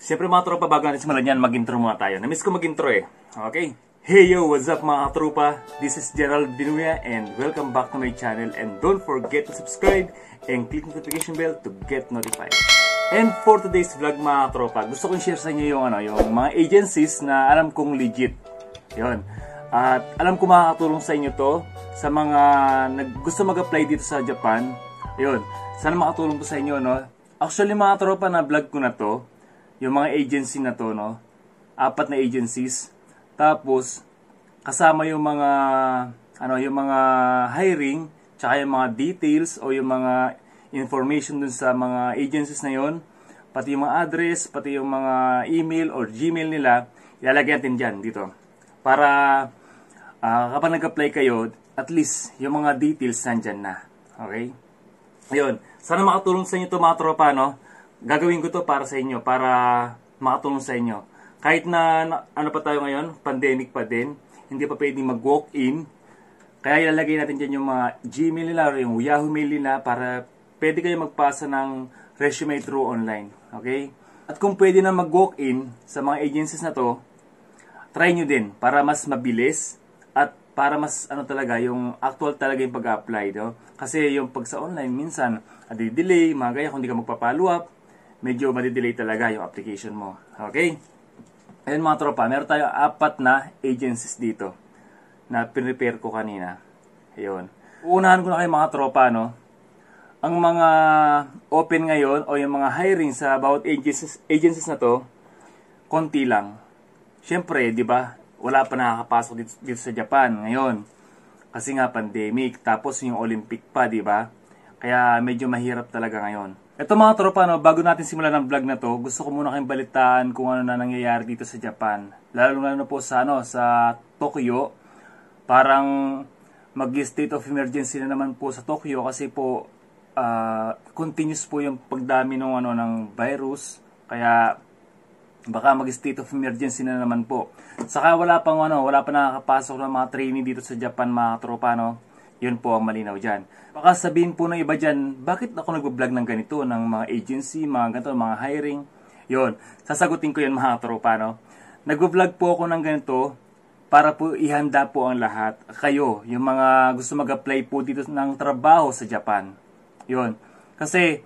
Siyempre mga tropa, bago natin simulan yan, mag-intro muna tayo. Namiss ko mag-intro eh. Okay? Hey yo, what's up mga tropa? This is Gerald Binuya and welcome back to my channel and don't forget to subscribe and click notification bell to get notified. And for today's vlog mga tropa, gusto kong share sa inyo yung, ano, yung mga agencies na alam kong legit. Yun. At alam ko makakatulong sa inyo to sa mga nag gusto mag-apply dito sa Japan. Yun. Sana makatulong po sa inyo, no? Actually mga tropa na vlog ko na to, yung mga agency na to, no? Apat na agencies. Tapos, kasama yung mga, ano, yung mga hiring, tsaka yung mga details o yung mga information dun sa mga agencies na yon pati yung mga address, pati yung mga email or Gmail nila, ilalagay natin dyan dito. Para uh, kapag nag-apply kayo, at least yung mga details nandyan na. Okay? Ayun. Sana makatulong sa inyo ito mga tropa, no? gagawin ko to para sa inyo, para makatulong sa inyo. Kahit na, na ano pa tayo ngayon, pandemic pa din, hindi pa pwedeng mag-walk-in. Kaya ilalagay natin dyan yung mga Gmail nila or yung Yahoo mail nila para pwede kayo magpasa ng resume through online. Okay? At kung pwede na mag-walk-in sa mga agencies na to, try nyo din para mas mabilis at para mas ano talaga yung actual talaga yung pag-apply. No? Kasi yung pag sa online, minsan, adi-delay, mga gaya, kung hindi ka magpa-follow up, medyo madidelay talaga yung application mo. Okay? Ayan mga tropa, meron tayo apat na agencies dito na pinrepare ko kanina. Ayun. Uunahan ko na kayo mga tropa, no? Ang mga open ngayon o yung mga hiring sa about agencies, agencies na to, konti lang. Siyempre, di ba, wala pa nakakapasok dito, dito sa Japan ngayon. Kasi nga pandemic, tapos yung Olympic pa, di ba? Kaya medyo mahirap talaga ngayon. Ito mga tropa, no, bago natin simulan ang vlog na to, gusto ko muna kayong balitaan kung ano na nangyayari dito sa Japan. Lalo na po sa, ano, sa Tokyo. Parang mag-state of emergency na naman po sa Tokyo kasi po uh, continuous po yung pagdami ng, ano, ng virus. Kaya baka mag-state of emergency na naman po. Saka wala pang ano, wala pa nakakapasok ng mga trainee dito sa Japan mga tropa no. Yun po ang malinaw dyan. Baka sabihin po ng iba dyan, bakit ako nag-vlog ng ganito, ng mga agency, mga ganito, mga hiring? Yun, sasagutin ko yun mga tropa, no? Nag-vlog po ako ng ganito para po ihanda po ang lahat. Kayo, yung mga gusto mag-apply po dito ng trabaho sa Japan. Yun. Kasi,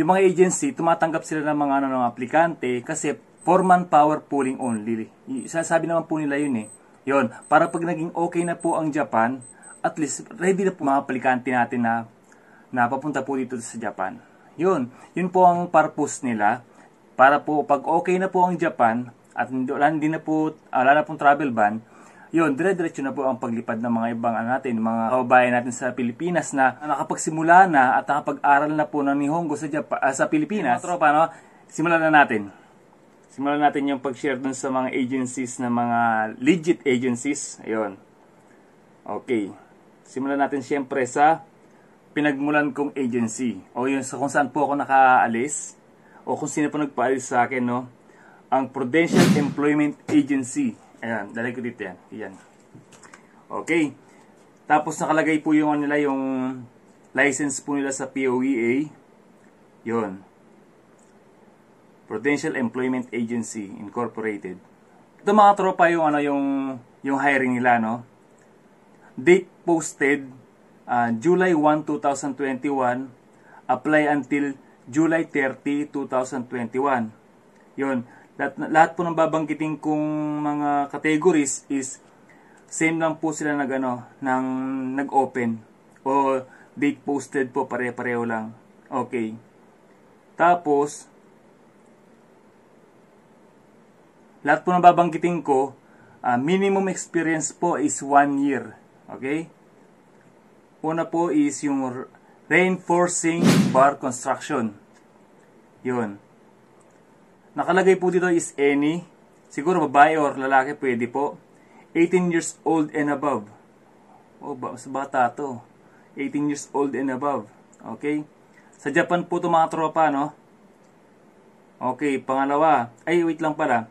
yung mga agency, tumatanggap sila ng mga ano, ng aplikante kasi for power pooling only. Sasabi naman po nila yun eh. Yun, para pag naging okay na po ang Japan, at least ready na po mga palikante natin na, na po dito sa Japan. Yun, yun po ang purpose nila para po pag okay na po ang Japan at wala hindi na po ah, wala na pong travel ban, yun, dire-diretso na po ang paglipad ng mga ibang ano natin, mga kababayan natin sa Pilipinas na nakapagsimula na at nakapag-aral na po ng Nihongo sa, Japan, uh, ah, sa Pilipinas. Mga tropa, no? Simulan na natin. Simulan natin yung pag-share dun sa mga agencies na mga legit agencies. Ayun. Okay. Simulan natin siyempre sa pinagmulan kong agency o yun sa kung saan po ako nakaalis o kung sino po nagpaalis sa akin no ang Prudential Employment Agency ayan dalay ko dito yan ayan okay tapos nakalagay po yung ano nila yung license po nila sa POEA yon Prudential Employment Agency Incorporated ito mga tropa yung ano yung yung hiring nila no Date posted uh, July 1, 2021. Apply until July 30, 2021. Yun. Lahat, lahat po ng babanggitin kong mga categories is same lang po sila nag, ano, ng, nag-open. O date posted po pare-pareho lang. Okay. Tapos, lahat po ng babanggitin ko, uh, minimum experience po is 1 year. Okay? Una po is yung reinforcing bar construction. Yun. Nakalagay po dito is any. Siguro babae or lalaki pwede po. 18 years old and above. Oh, mas bata to. 18 years old and above. Okay? Sa Japan po ito mga tropa, no? Okay, pangalawa. Ay, wait lang pala.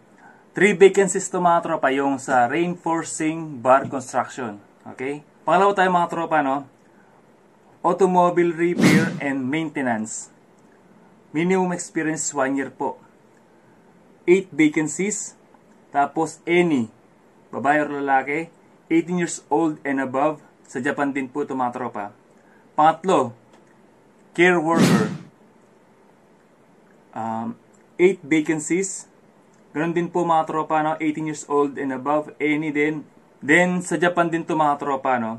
3 vacancies to mga tropa yung sa reinforcing bar construction. Okay? Pangalawa tayo mga tropa, no? Automobile repair and maintenance. Minimum experience 1 year po. 8 vacancies. Tapos any. Babae or lalaki. 18 years old and above. Sa Japan din po ito mga tropa. Pangatlo, care worker. Um, 8 vacancies. Ganun din po mga tropa, no? 18 years old and above. Any din. Then, sa Japan din to mga tropa, no?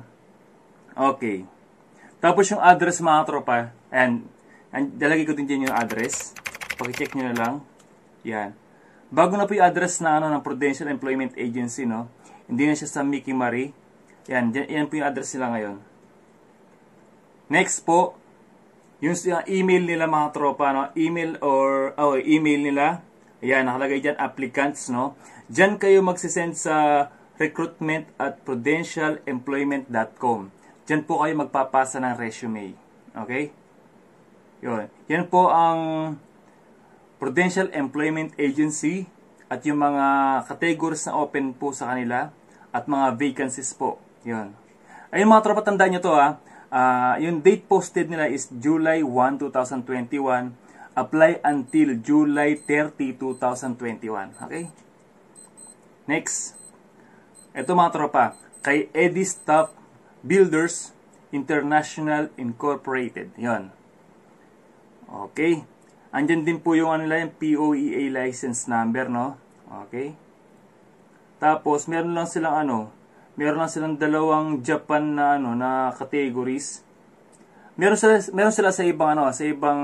Okay. Tapos yung address mga tropa, and, and dalagay ko din dyan yung address. Pakicheck nyo na lang. Yan. Bago na po yung address na ano, ng Prudential Employment Agency, no? Hindi na siya sa Mickey Marie. Yan, dyan, yan po yung address nila ngayon. Next po, yung, yung email nila mga tropa, no? Email or, oh, email nila. Ayan, nakalagay dyan, applicants, no? Dyan kayo magsisend sa recruitment at prudentialemployment.com. Diyan po kayo magpapasa ng resume. Okay? Yun. Yan po ang Prudential Employment Agency at yung mga categories na open po sa kanila at mga vacancies po. Yun. Ayun mga tropa, tandaan nyo to ha. Uh, ah, yung date posted nila is July 1, 2021. Apply until July 30, 2021. Okay? Next. Ito mga tropa, kay Eddie Staff Builders International Incorporated. Yon. Okay. Andyan din po yung ano yung POEA license number, no? Okay. Tapos, meron lang silang ano, meron lang silang dalawang Japan na ano na categories. Meron sila meron sila sa ibang ano, sa ibang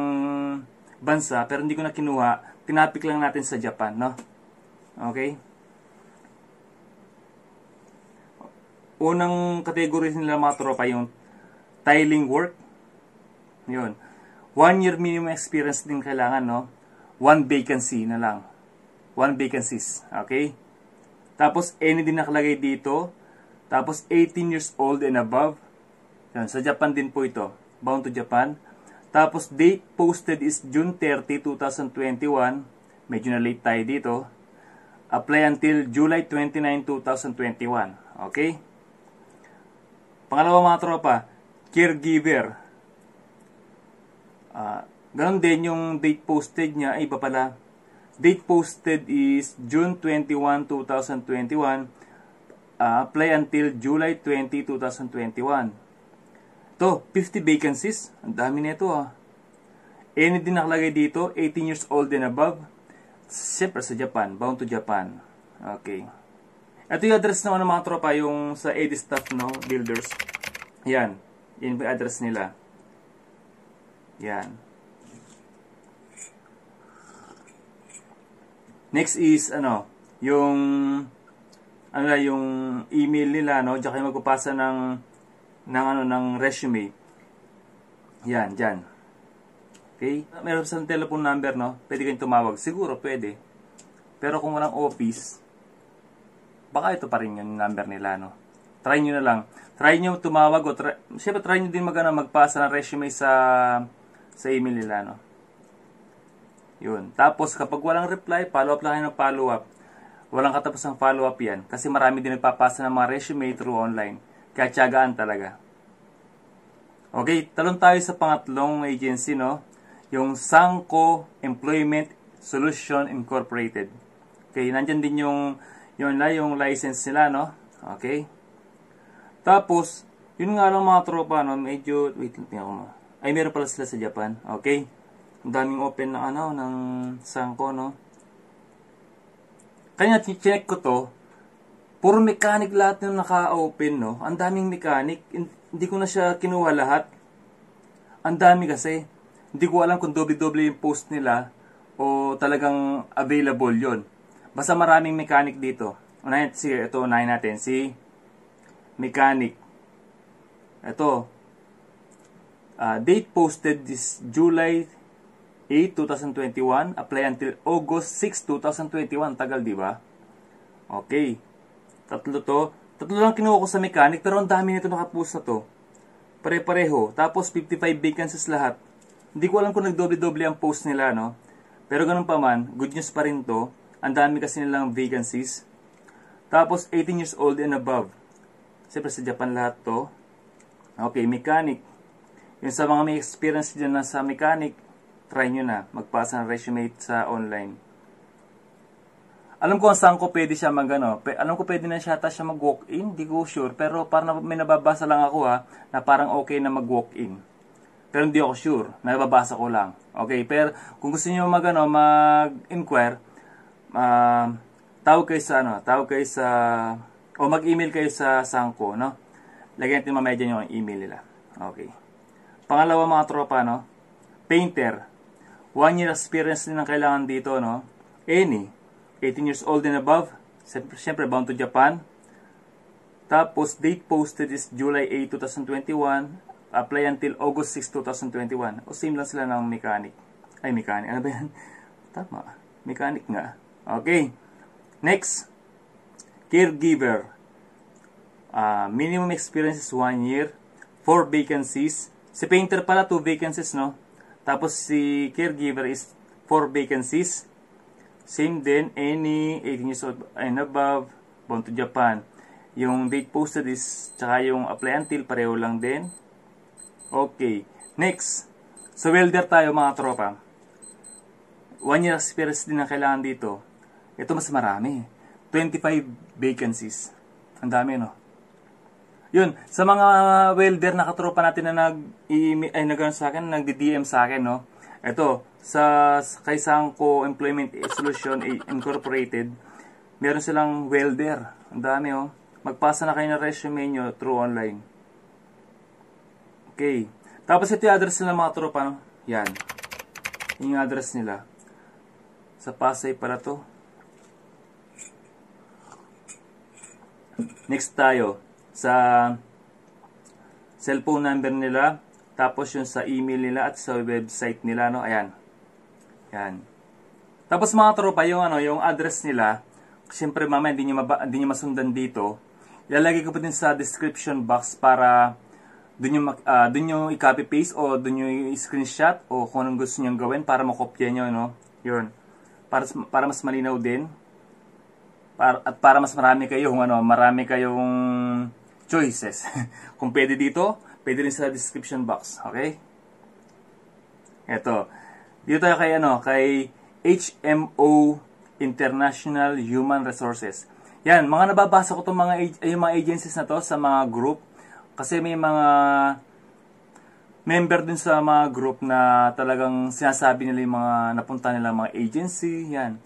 bansa pero hindi ko na kinuha. Tinapik lang natin sa Japan, no? Okay? unang categories nila mga tropa yung tiling work. Yun. One year minimum experience din kailangan, no? One vacancy na lang. One vacancies, okay? Tapos, any din nakalagay dito. Tapos, 18 years old and above. Yun, sa Japan din po ito. Bound to Japan. Tapos, date posted is June 30, 2021. Medyo na late tayo dito. Apply until July 29, 2021. Okay? Pangalawa mga tropa, caregiver. Uh, ganun din yung date posted niya, ay iba pala. Date posted is June 21, 2021. Uh, apply until July 20, 2021. To, 50 vacancies. Ang dami nito ah. Any din nakalagay dito, 18 years old and above. Siyempre sa Japan, bound to Japan. Okay. Ito yung address naman ng ano, mga tropa, yung sa AD staff, no, builders. Yan. Yan yung address nila. Yan. Next is, ano, yung, ano na, yung email nila, no, diyan kayo magpapasa ng, ng, ano, ng resume. Yan, dyan. Okay? Meron sa telephone number, no, pwede kayong tumawag. Siguro, pwede. Pero kung walang office, baka ito pa rin yung number nila, no? Try nyo na lang. Try nyo tumawag o try, syempre try nyo din mag, ano, magpasa ng resume sa sa email nila, no? Yun. Tapos, kapag walang reply, follow up lang kayo ng follow up. Walang katapos ng follow up yan. Kasi marami din nagpapasa ng mga resume through online. Kaya tiyagaan talaga. Okay, talon tayo sa pangatlong agency, no? Yung Sangko Employment Solution Incorporated. Okay, nandyan din yung yun na yung license nila, no? Okay? Tapos, yun nga lang mga tropa, no? Medyo, wait, lang ako mo. Ay, meron pala sila sa Japan. Okay? Ang daming open na ano, ng sangko, no? Kanya, check ko to, puro mechanic lahat ng naka-open, no? Ang daming mechanic. Hindi ko na siya kinuha lahat. Ang dami kasi. Hindi ko alam kung double-double yung post nila o talagang available yon Basta maraming mechanic dito. Unahin, si, ito unahin natin. Si mechanic. Ito. Uh, date posted this July 8, 2021. Apply until August 6, 2021. Tagal, di ba? Okay. Tatlo to. Tatlo lang kinuha ko sa mechanic pero ang dami nito nakapusta to. Pare-pareho. Tapos 55 vacancies lahat. Hindi ko alam kung nagdoble-doble ang post nila, no? Pero ganun pa man, good news pa rin to ang dami kasi nilang vacancies. Tapos 18 years old and above. Siyempre sa Japan lahat to. Okay, mechanic. Yung sa mga may experience dyan na sa mechanic, try nyo na. Magpasa ng resume sa online. Alam ko saan ko pwede siya magano. Alam ko pwede na siya ata siya mag-walk-in. Hindi ko sure. Pero parang may nababasa lang ako ha, na parang okay na mag-walk-in. Pero hindi ako sure. Nababasa ko lang. Okay, pero kung gusto niyo magano mag-inquire, uh, tawag kayo sa ano, tawag kayo sa o mag-email kayo sa Sangko, no? Lagyan natin mamaya dyan yung email nila. Okay. Pangalawa mga tropa, no? Painter. One year experience din ang kailangan dito, no? Any. 18 years old and above. Siyempre, bound to Japan. Tapos, date posted is July 8, 2021. Apply until August 6, 2021. O same lang sila ng mechanic. Ay, mechanic. Ano ba yan? Tama. Mechanic nga. Okay. Next, caregiver. Uh, minimum experience is 1 year. 4 vacancies. Si painter pala 2 vacancies, no? Tapos si caregiver is 4 vacancies. Same din, any 18 years old and above, bound to Japan. Yung date posted is, tsaka yung apply until, pareho lang din. Okay. Next, sa welder tayo mga tropa. 1 year experience din ang kailangan dito ito mas marami. 25 vacancies. Ang dami, no? Yun, sa mga welder na katropa natin na nag ay nag ano sa akin, nagdi-DM sa akin, no? Ito, sa kay Sangko Employment Solution Incorporated, meron silang welder. Ang dami, oh. Magpasa na kayo ng resume nyo through online. Okay. Tapos ito yung address nila mga tropa, no? Yan. Yung address nila. Sa Pasay pala to. Next tayo sa cellphone number nila, tapos yung sa email nila at sa website nila no. Ayan. Ayan. Tapos mga tropa, yung ano, yung address nila, siyempre mamaya hindi niyo hindi niyo masundan dito. Ilalagay ko pa din sa description box para doon yung, uh, ah, doon yung i-copy paste o doon yung i-screenshot o kung anong gusto niyo gawin para makopya niyo no. Yun. Para, para mas malinaw din para, at para mas marami kayo kayong ano, marami kayong choices. Kung pwede dito, pwede rin sa description box, okay? Ito. Dito tayo kay ano, kay HMO International Human Resources. Yan, mga nababasa ko tong mga yung mga agencies na to sa mga group kasi may mga member din sa mga group na talagang sinasabi nila yung mga napunta nila mga agency, yan.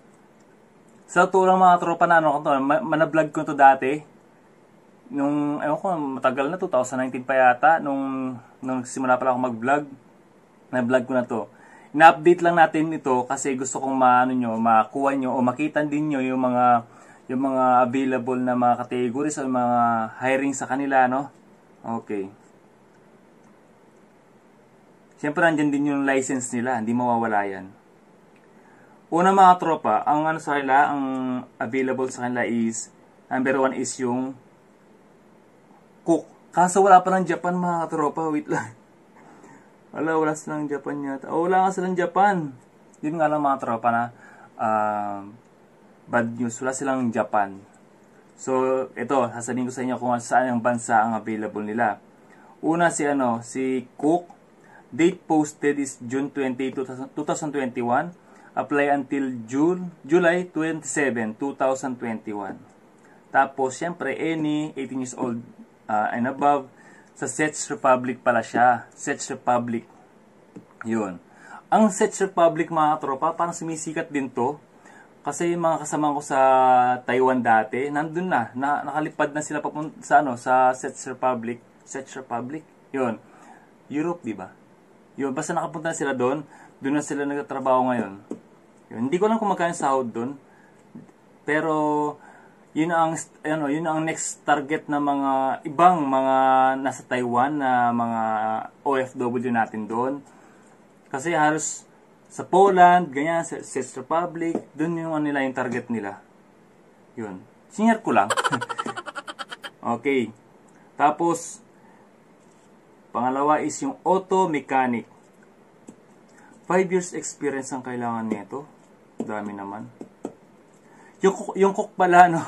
Sa tulong mga tropa na ano ko to, manablog ko to dati. Nung, ayun ko, matagal na, 2019 pa yata, nung, nung simula pala ako mag-vlog, na-vlog ko na to. Na-update lang natin ito kasi gusto kong maano nyo, makuha nyo o makita din nyo yung mga yung mga available na mga categories o mga hiring sa kanila, no? Okay. Siyempre, andyan din yung license nila. Hindi mawawala yan. Una mga tropa, ang ano sa kanila, ang available sa kanila is, number one is yung Cook. Kaso wala pa ng Japan mga tropa, wait lang. Wala, wala silang Japan yata. O, oh, wala nga silang Japan. Yun nga lang mga tropa na uh, bad news, wala silang Japan. So, ito, sasabihin ko sa inyo kung saan ang bansa ang available nila. Una si ano, si Cook. Date posted is June 20, 2021 apply until June, July 27, 2021. Tapos, syempre, any 18 years old uh, and above, sa Czech Republic pala siya. Czech Republic. Yun. Ang Czech Republic, mga tropa, parang sumisikat din to. Kasi yung mga kasama ko sa Taiwan dati, nandun na, na nakalipad na sila papunta sa ano, sa Czech Republic, Czech Republic. 'Yon. Europe, di ba? Yun, basta nakapunta na sila doon, doon na sila nagtatrabaho ngayon. Yun, hindi ko lang kung magkano sahod doon. Pero yun ang ano, yun ang next target ng mga ibang mga nasa Taiwan na mga OFW natin doon. Kasi halos sa Poland, ganyan, sa Czech Republic, doon yung ano nila yung target nila. Yun. Senior ko lang. okay. Tapos pangalawa is yung auto mechanic. 5 years experience ang kailangan nito dami naman. Yung, yung cook pala, no?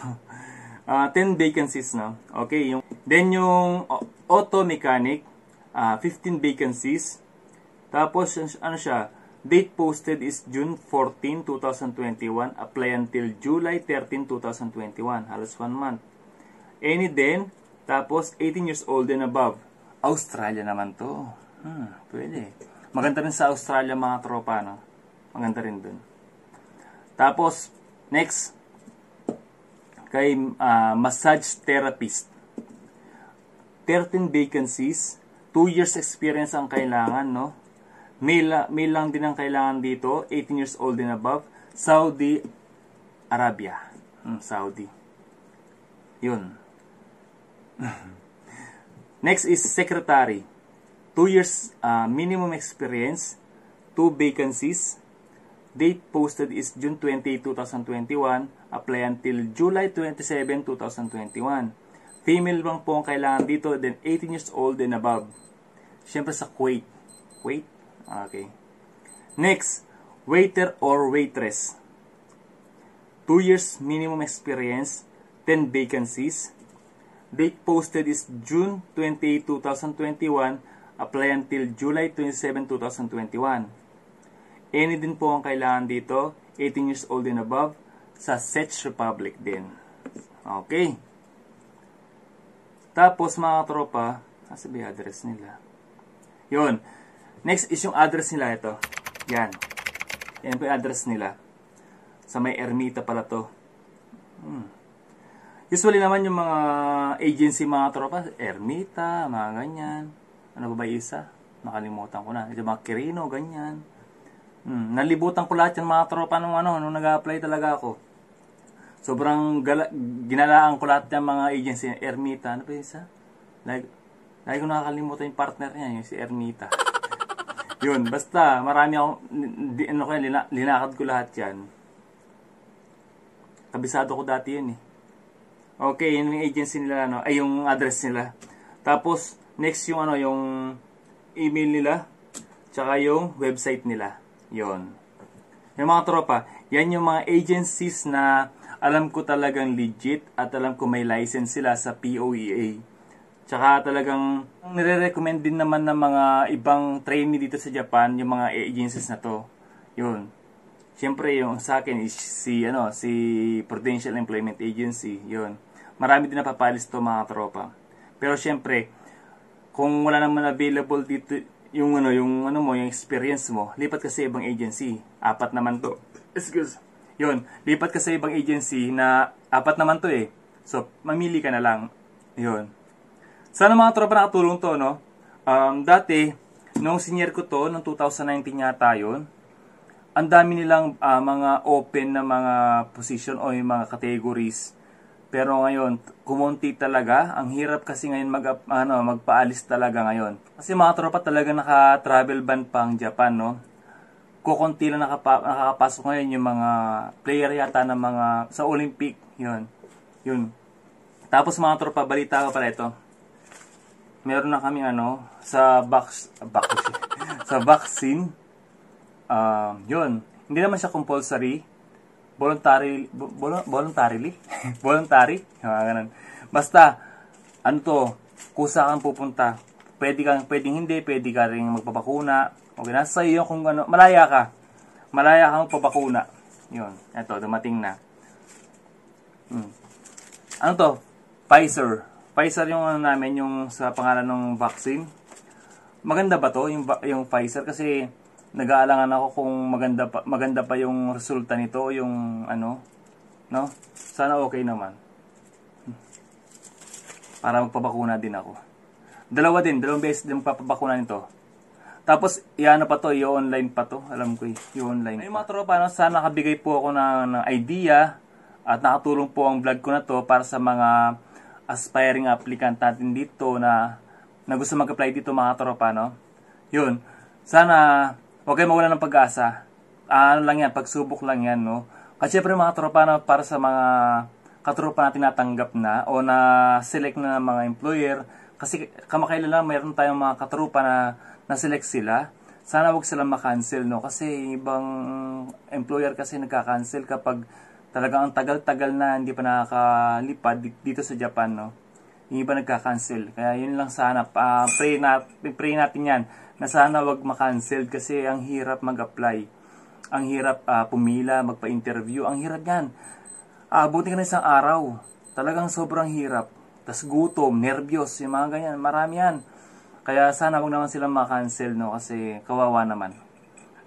Uh, ah, 10 vacancies, no? Okay, yung, then yung oh, auto mechanic, uh, ah, 15 vacancies. Tapos, ano siya? Date posted is June 14, 2021. Apply until July 13, 2021. Halos 1 month. Any then, tapos 18 years old and above. Australia naman to. Hmm, pwede. Maganda rin sa Australia mga tropa, no? Maganda rin dun. Tapos, next, kay uh, massage therapist. 13 vacancies, 2 years experience ang kailangan, no? Male, male lang din ang kailangan dito, 18 years old and above, Saudi Arabia. Hmm, Saudi. Yun. Next is secretary. 2 years uh, minimum experience, 2 vacancies, Date posted is June 20, 2021. Apply until July 27, 2021. Female lang po ang kailangan dito, then 18 years old and above. Siyempre sa Kuwait. Kuwait? Ah, okay. Next, waiter or waitress. 2 years minimum experience, 10 vacancies. Date posted is June 20, 2021. Apply until July 27, 2021 Any din po ang kailangan dito, 18 years old and above, sa Czech Republic din. Okay. Tapos mga tropa, kasi ba address nila? yon Next is yung address nila ito. Yan. Yan po yung address nila. Sa may ermita pala to. Hmm. Usually naman yung mga agency mga tropa, ermita, mga ganyan. Ano ba ba isa? Nakalimutan ko na. Ito mga kirino, ganyan. Mm, nalibutan ko lahat yung mga tropa nung ano, nung nag-apply talaga ako. Sobrang gala, ginalaan ko lahat ng mga agency, Ermita, ano pa yun sa? Like, lagi ko nakakalimutan yung partner niya, yung si Ermita. yun, basta, marami akong, di, ano kaya, lina, linakad ko lahat yan. Kabisado ko dati yun eh. Okay, yun yung agency nila, ano, ay yung address nila. Tapos, next yung ano, yung email nila, tsaka yung website nila yon Yung mga tropa, yan yung mga agencies na alam ko talagang legit at alam ko may license sila sa POEA. Tsaka talagang nire-recommend din naman ng mga ibang trainee dito sa Japan yung mga agencies na to. Yun. Siyempre yung sa akin is si ano si Prudential Employment Agency. Yun. Marami din napapalis to mga tropa. Pero siyempre kung wala naman available dito yung ano, yung ano mo, yung experience mo, lipat ka sa ibang agency. Apat naman to. Excuse. yon lipat ka sa ibang agency na apat naman to eh. So, mamili ka na lang. yon Sana mga tropa nakatulong to, no? Um, dati, nung senior ko to, nung 2019 yata yun, ang dami nilang uh, mga open na mga position o yung mga categories pero ngayon, kumunti talaga. Ang hirap kasi ngayon mag, ano, magpaalis talaga ngayon. Kasi mga tropa talaga naka-travel ban pang Japan, no? Kukunti lang nakapa- nakakapasok ngayon yung mga player yata ng mga sa Olympic. Yun. Yun. Tapos mga tropa, balita ko pala ito. Meron na kami ano, sa box, box sa vaccine. Um, uh, yun. Hindi naman siya compulsory voluntarily, voluntarily, voluntary, mga ah, ganun. Basta, ano to, kung saan kang pupunta, pwede kang, pwedeng hindi, pwede ka rin magpabakuna okay, nasa iyo kung ano, malaya ka, malaya kang magpapakuna, yun, eto, dumating na. Hmm. Ano to, Pfizer, Pfizer yung ano namin, yung sa pangalan ng vaccine, maganda ba to, yung, yung Pfizer, kasi, nag-aalangan ako kung maganda pa, maganda pa yung resulta nito, yung ano, no? Sana okay naman. Para magpabakuna din ako. Dalawa din, dalawang beses din magpapabakuna nito. Tapos, iyan pa to, yung online pa to. Alam ko eh, yung online Yung mga tropa, no, sana nakabigay po ako ng, ng idea at nakatulong po ang vlog ko na to para sa mga aspiring applicant natin dito na na gusto mag-apply dito mga tropa, no? Yun. Sana Huwag kayo mawala ng pag-asa. Ah, ano lang yan, pagsubok lang yan, no? Kasi syempre mga tropa na para sa mga katropa natin natanggap na o na select na mga employer kasi kamakailan lang mayroon tayong mga katropa na na-select sila sana wag sila ma-cancel no kasi ibang employer kasi nagka-cancel kapag talaga ang tagal-tagal na hindi pa nakakalipad dito sa Japan no yung iba nagka-cancel. Kaya yun lang sana, uh, pray, na, pray natin yan, na sana wag makancel kasi ang hirap mag-apply. Ang hirap uh, pumila, magpa-interview, ang hirap yan. Abutin ah, uh, ka na isang araw, talagang sobrang hirap. Tapos gutom, nervyos, yung mga ganyan, marami yan. Kaya sana wag naman silang makancel, no, kasi kawawa naman.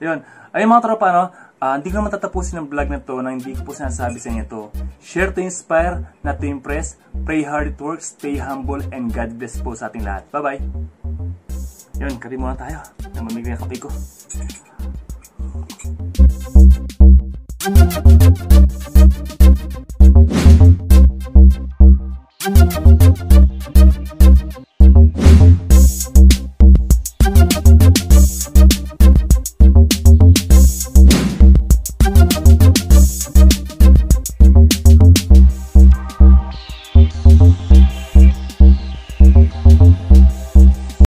Yun. Ayun mga tropa, no? Uh, hindi ko naman tatapusin ang vlog na to nang hindi ko po sinasabi sa inyo to. Share to inspire, not to impress. Pray hard at work, stay humble, and God bless po sa ating lahat. Bye-bye! Yun, kape muna tayo. Namamig na kape ko. Thank you.